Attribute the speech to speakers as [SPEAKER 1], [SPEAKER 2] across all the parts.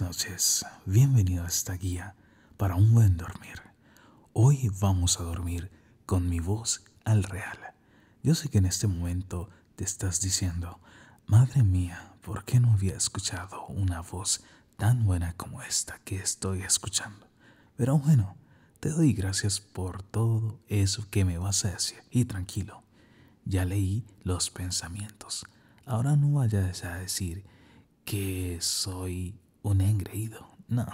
[SPEAKER 1] noches, bienvenido a esta guía para un buen dormir. Hoy vamos a dormir con mi voz al real. Yo sé que en este momento te estás diciendo, madre mía, ¿por qué no había escuchado una voz tan buena como esta que estoy escuchando? Pero bueno, te doy gracias por todo eso que me vas a decir y tranquilo, ya leí los pensamientos. Ahora no vayas a decir que soy un engreído. No,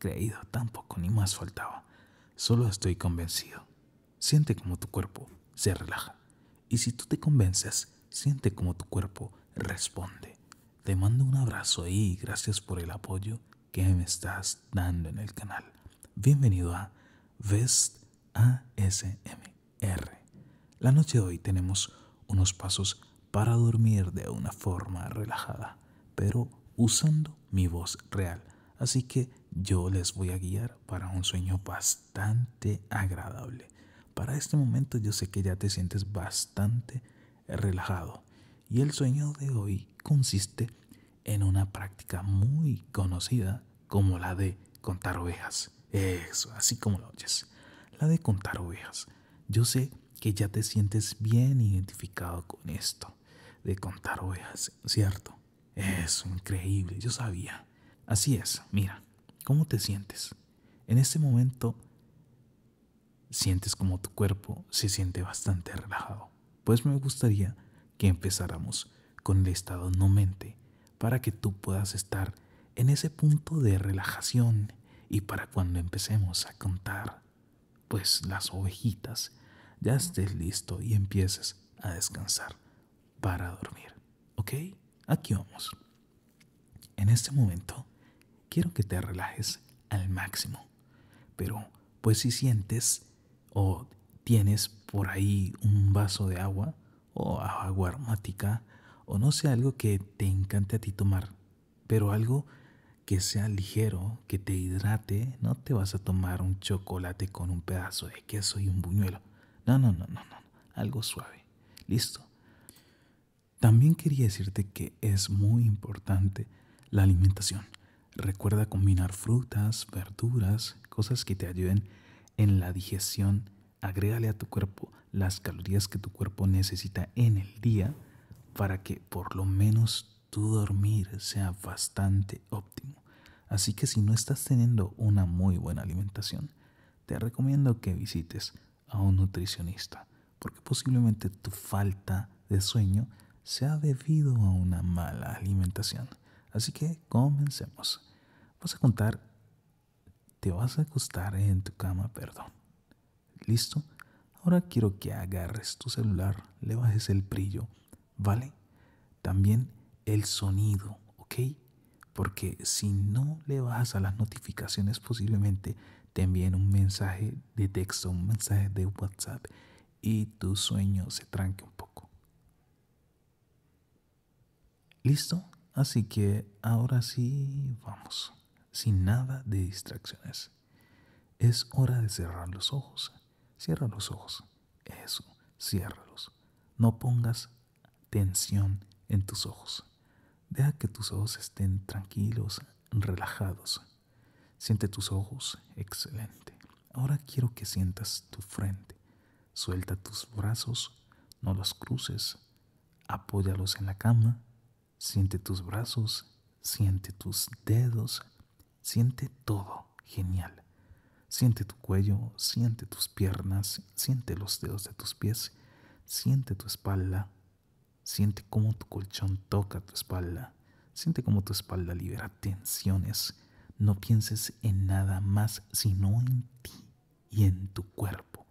[SPEAKER 1] creído tampoco, ni más faltaba. Solo estoy convencido. Siente como tu cuerpo se relaja. Y si tú te convences, siente como tu cuerpo responde. Te mando un abrazo y gracias por el apoyo que me estás dando en el canal. Bienvenido a Vest ASMR. La noche de hoy tenemos unos pasos para dormir de una forma relajada, pero usando mi voz real. Así que yo les voy a guiar para un sueño bastante agradable. Para este momento yo sé que ya te sientes bastante relajado. Y el sueño de hoy consiste en una práctica muy conocida como la de contar ovejas. Eso, así como lo oyes. La de contar ovejas. Yo sé que ya te sientes bien identificado con esto de contar ovejas, ¿cierto? Es increíble, yo sabía. Así es, mira, ¿cómo te sientes? En este momento sientes como tu cuerpo se siente bastante relajado. Pues me gustaría que empezáramos con el estado no mente para que tú puedas estar en ese punto de relajación y para cuando empecemos a contar, pues las ovejitas ya estés listo y empieces a descansar para dormir. ¿Ok? aquí vamos. En este momento quiero que te relajes al máximo, pero pues si sientes o tienes por ahí un vaso de agua o agua aromática o no sé algo que te encante a ti tomar, pero algo que sea ligero, que te hidrate, no te vas a tomar un chocolate con un pedazo de queso y un buñuelo. No, no, no, no, no, algo suave. Listo. También quería decirte que es muy importante la alimentación. Recuerda combinar frutas, verduras, cosas que te ayuden en la digestión. Agrégale a tu cuerpo las calorías que tu cuerpo necesita en el día para que por lo menos tu dormir sea bastante óptimo. Así que si no estás teniendo una muy buena alimentación, te recomiendo que visites a un nutricionista, porque posiblemente tu falta de sueño se ha debido a una mala alimentación. Así que comencemos. Vas a contar, te vas a acostar en tu cama, perdón. ¿Listo? Ahora quiero que agarres tu celular, le bajes el brillo, ¿vale? También el sonido, ¿ok? Porque si no le bajas a las notificaciones, posiblemente te envíen un mensaje de texto, un mensaje de WhatsApp y tu sueño se tranque un poco. ¿Listo? Así que ahora sí vamos, sin nada de distracciones. Es hora de cerrar los ojos. Cierra los ojos. Eso, ciérralos. No pongas tensión en tus ojos. Deja que tus ojos estén tranquilos, relajados. Siente tus ojos, excelente. Ahora quiero que sientas tu frente. Suelta tus brazos, no los cruces. Apóyalos en la cama Siente tus brazos, siente tus dedos, siente todo. Genial. Siente tu cuello, siente tus piernas, siente los dedos de tus pies, siente tu espalda, siente cómo tu colchón toca tu espalda, siente cómo tu espalda libera tensiones. No pienses en nada más sino en ti y en tu cuerpo,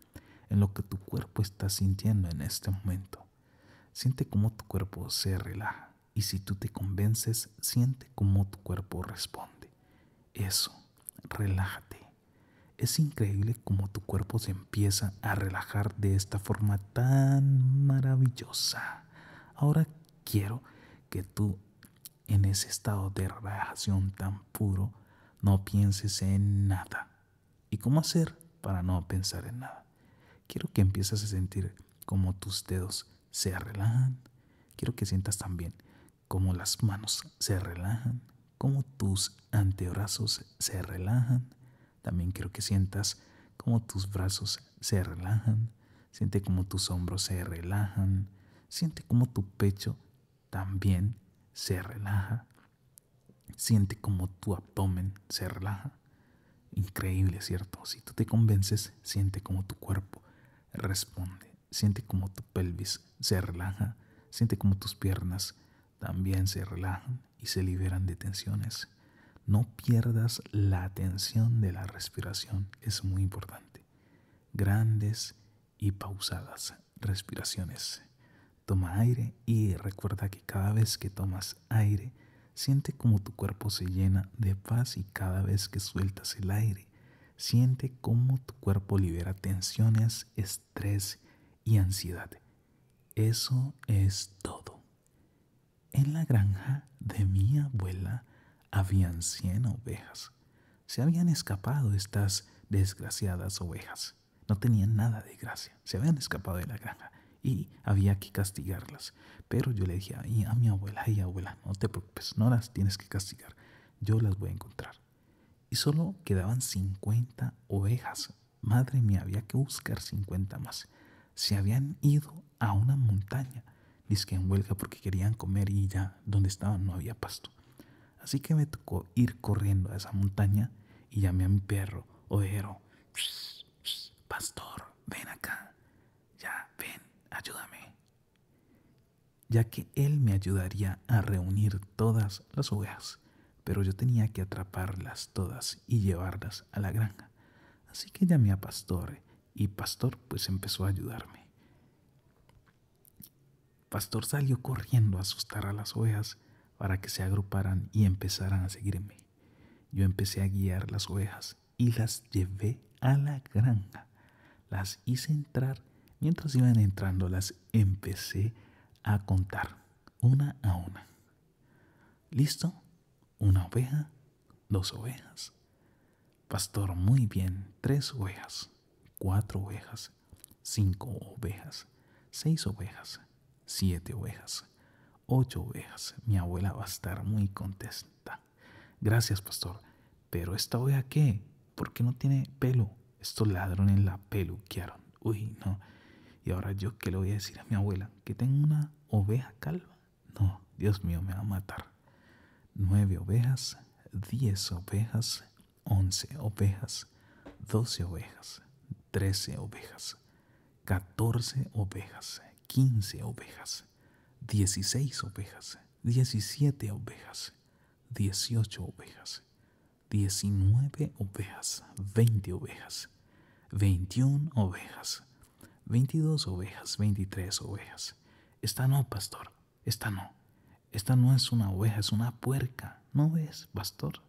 [SPEAKER 1] en lo que tu cuerpo está sintiendo en este momento. Siente cómo tu cuerpo se relaja. Y si tú te convences, siente cómo tu cuerpo responde. Eso, relájate. Es increíble cómo tu cuerpo se empieza a relajar de esta forma tan maravillosa. Ahora quiero que tú, en ese estado de relajación tan puro, no pienses en nada. ¿Y cómo hacer para no pensar en nada? Quiero que empieces a sentir cómo tus dedos se relajan. Quiero que sientas también Cómo las manos se relajan, como tus antebrazos se relajan. También quiero que sientas cómo tus brazos se relajan, siente cómo tus hombros se relajan, siente cómo tu pecho también se relaja, siente cómo tu abdomen se relaja. Increíble, ¿cierto? Si tú te convences, siente cómo tu cuerpo responde, siente cómo tu pelvis se relaja, siente cómo tus piernas también se relajan y se liberan de tensiones. No pierdas la atención de la respiración, es muy importante. Grandes y pausadas respiraciones. Toma aire y recuerda que cada vez que tomas aire, siente como tu cuerpo se llena de paz y cada vez que sueltas el aire, siente como tu cuerpo libera tensiones, estrés y ansiedad. Eso es todo. En la granja de mi abuela habían 100 ovejas. Se habían escapado estas desgraciadas ovejas. No tenían nada de gracia. Se habían escapado de la granja y había que castigarlas. Pero yo le dije a, a mi abuela, y abuela, no te preocupes, no las tienes que castigar. Yo las voy a encontrar. Y solo quedaban 50 ovejas. Madre mía, había que buscar 50 más. Se habían ido a una montaña que en huelga porque querían comer y ya donde estaban no había pasto. Así que me tocó ir corriendo a esa montaña y llamé a mi perro, ovejero, pastor, ven acá, ya, ven, ayúdame. Ya que él me ayudaría a reunir todas las ovejas, pero yo tenía que atraparlas todas y llevarlas a la granja. Así que llamé a pastor y pastor pues empezó a ayudarme pastor salió corriendo a asustar a las ovejas para que se agruparan y empezaran a seguirme. Yo empecé a guiar las ovejas y las llevé a la granja. Las hice entrar. Mientras iban entrando las empecé a contar una a una. ¿Listo? Una oveja, dos ovejas. Pastor, muy bien. Tres ovejas, cuatro ovejas, cinco ovejas, seis ovejas, siete ovejas, ocho ovejas. Mi abuela va a estar muy contenta. Gracias, pastor. Pero esta oveja qué? ¿Por qué no tiene pelo? Estos ladrones la peluquearon. Uy, no. Y ahora yo qué le voy a decir a mi abuela? ¿Que tengo una oveja calva? No, Dios mío, me va a matar. Nueve ovejas, diez ovejas, once ovejas, doce ovejas, trece ovejas, catorce ovejas, 15 ovejas, 16 ovejas, 17 ovejas, 18 ovejas, 19 ovejas, 20 ovejas, 21 ovejas, 22 ovejas, 23 ovejas. Esta no, pastor, esta no. Esta no es una oveja, es una puerca. ¿No ves, pastor?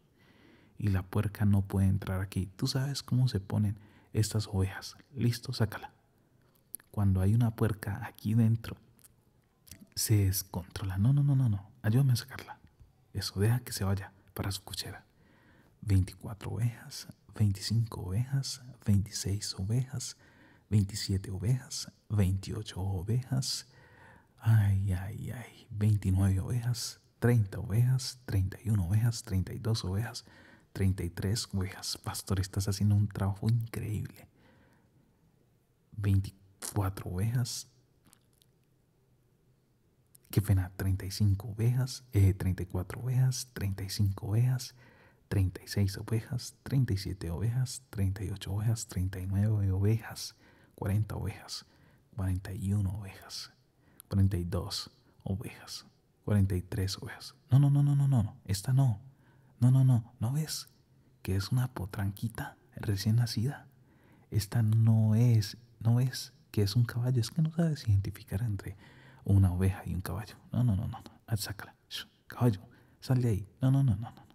[SPEAKER 1] Y la puerca no puede entrar aquí. ¿Tú sabes cómo se ponen estas ovejas? Listo, sácala cuando hay una puerca aquí dentro, se descontrola. No, no, no, no, no. Ayúdame a sacarla. Eso, deja que se vaya para su cuchera. 24 ovejas, 25 ovejas, 26 ovejas, 27 ovejas, 28 ovejas, ay, ay, ay, 29 ovejas, 30 ovejas, 31 ovejas, 32 ovejas, 33 ovejas. Pastor, estás haciendo un trabajo increíble. 24 4 ovejas. Qué pena, 35 ovejas, 34 eh, ovejas, 35 ovejas, 36 ovejas, 37 ovejas, 38 ovejas, 39 ovejas, 40 ovejas, 41 ovejas, 42 ovejas, 43 ovejas. No, no, no, no, no, no, esta no. No, no, no, ¿no ves? Que es una potranquita recién nacida. Esta no es, no es que es un caballo. Es que no sabes identificar entre una oveja y un caballo. No, no, no, no. Ah, sácala. caballo, sal ahí. No, no, no, no, no.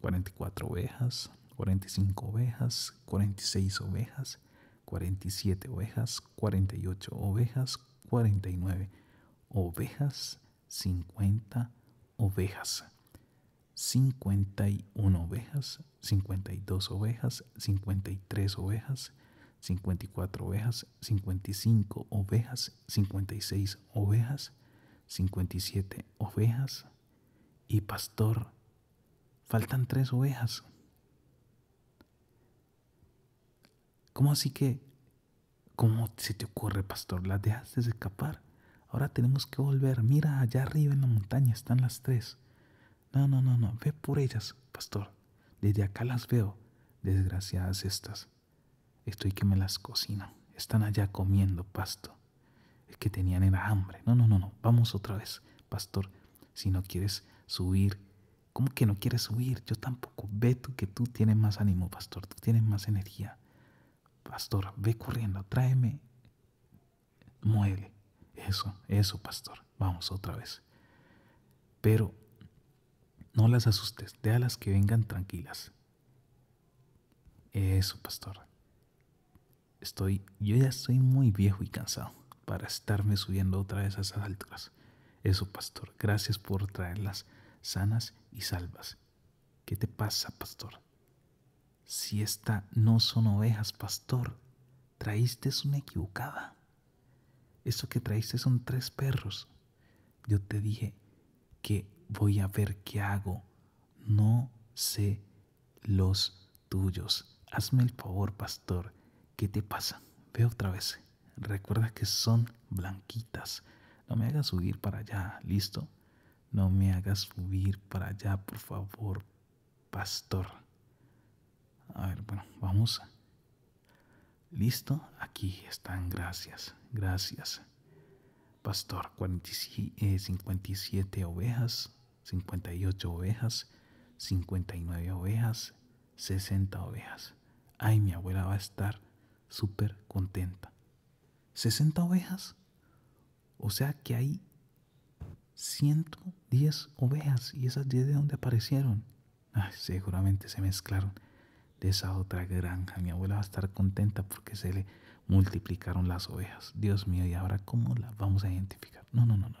[SPEAKER 1] 44 ovejas, 45 ovejas, 46 ovejas, 47 ovejas, 48 ovejas, 49 ovejas, 50 ovejas. 51 ovejas, 52 ovejas, 53 ovejas, 54 ovejas, 55 ovejas, 56 ovejas, 57 ovejas y pastor, faltan tres ovejas. ¿Cómo así que, cómo se te ocurre, pastor? Las dejaste de escapar. Ahora tenemos que volver. Mira, allá arriba en la montaña están las tres. No, no, no, no. Ve por ellas, pastor. Desde acá las veo. Desgraciadas estas. Estoy que me las cocino. Están allá comiendo pasto. El que tenían era hambre. No, no, no, no. Vamos otra vez, pastor. Si no quieres subir, ¿cómo que no quieres subir? Yo tampoco. Ve tú que tú tienes más ánimo, pastor. Tú tienes más energía. Pastor, ve corriendo. Tráeme mueble. Eso, eso, pastor. Vamos otra vez. Pero no las asustes. las que vengan tranquilas. Eso, pastor. Estoy, yo ya estoy muy viejo y cansado para estarme subiendo otra vez a esas alturas. Eso, pastor, gracias por traerlas sanas y salvas. ¿Qué te pasa, pastor? Si estas no son ovejas, pastor, traíste una equivocada. Eso que traíste son tres perros. Yo te dije que voy a ver qué hago. No sé los tuyos. Hazme el favor, pastor. ¿Qué te pasa? Ve otra vez. Recuerda que son blanquitas. No me hagas subir para allá, ¿listo? No me hagas subir para allá, por favor, pastor. A ver, bueno, vamos. ¿Listo? Aquí están, gracias, gracias. Pastor, 57 eh, ovejas, 58 ovejas, 59 ovejas, 60 ovejas. Ay, mi abuela va a estar súper contenta. 60 ovejas. O sea que hay 110 ovejas y esas 10 de donde aparecieron. seguramente se mezclaron de esa otra granja. Mi abuela va a estar contenta porque se le multiplicaron las ovejas. Dios mío, ¿y ahora cómo las vamos a identificar? No, no, no, no.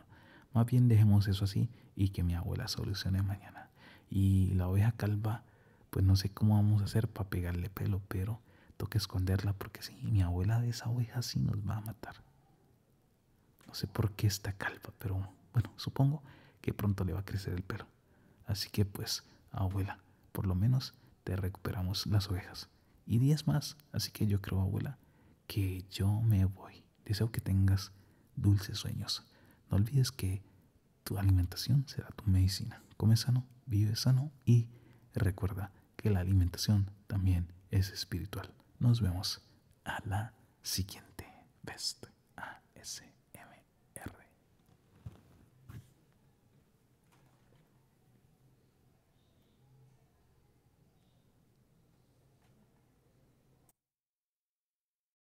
[SPEAKER 1] Más bien dejemos eso así y que mi abuela solucione mañana. Y la oveja calva, pues no sé cómo vamos a hacer para pegarle pelo, pero que esconderla porque si mi abuela de esa oveja sí nos va a matar. No sé por qué está calva, pero bueno, supongo que pronto le va a crecer el pelo. Así que pues, abuela, por lo menos te recuperamos las ovejas. Y 10 más, así que yo creo, abuela, que yo me voy. Deseo que tengas dulces sueños. No olvides que tu alimentación será tu medicina. Come sano, vive sano y recuerda que la alimentación también es espiritual. Nos vemos a la siguiente. vez.